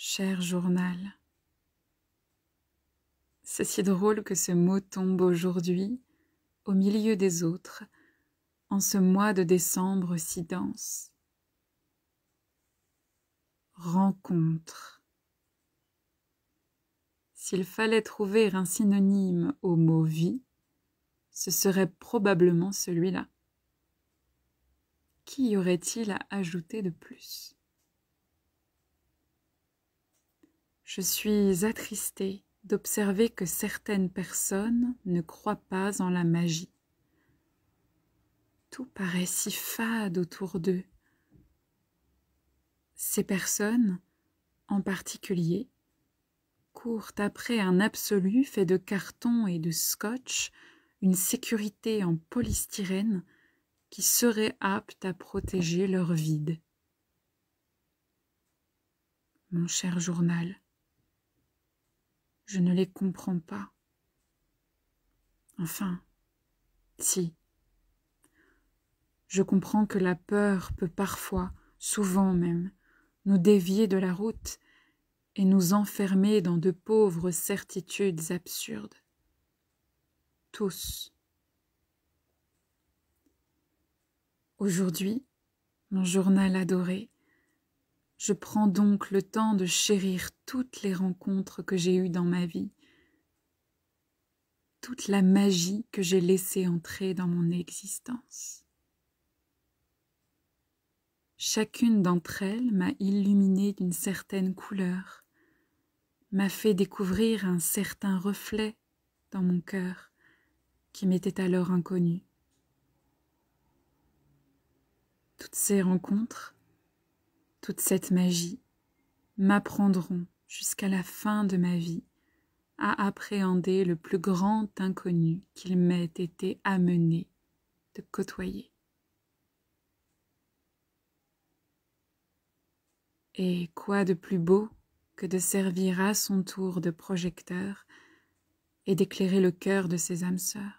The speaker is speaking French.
Cher journal, c'est si drôle que ce mot tombe aujourd'hui, au milieu des autres, en ce mois de décembre si dense. Rencontre. S'il fallait trouver un synonyme au mot vie, ce serait probablement celui-là. Qu'y aurait-il à ajouter de plus Je suis attristée d'observer que certaines personnes ne croient pas en la magie. Tout paraît si fade autour d'eux. Ces personnes, en particulier, courent après un absolu fait de carton et de scotch, une sécurité en polystyrène qui serait apte à protéger leur vide. Mon cher journal, je ne les comprends pas. Enfin, si. Je comprends que la peur peut parfois, souvent même, nous dévier de la route et nous enfermer dans de pauvres certitudes absurdes. Tous. Aujourd'hui, mon journal adoré, je prends donc le temps de chérir toutes les rencontres que j'ai eues dans ma vie, toute la magie que j'ai laissée entrer dans mon existence. Chacune d'entre elles m'a illuminée d'une certaine couleur, m'a fait découvrir un certain reflet dans mon cœur qui m'était alors inconnu. Toutes ces rencontres toute cette magie m'apprendront jusqu'à la fin de ma vie à appréhender le plus grand inconnu qu'il m'ait été amené de côtoyer. Et quoi de plus beau que de servir à son tour de projecteur et d'éclairer le cœur de ses âmes sœurs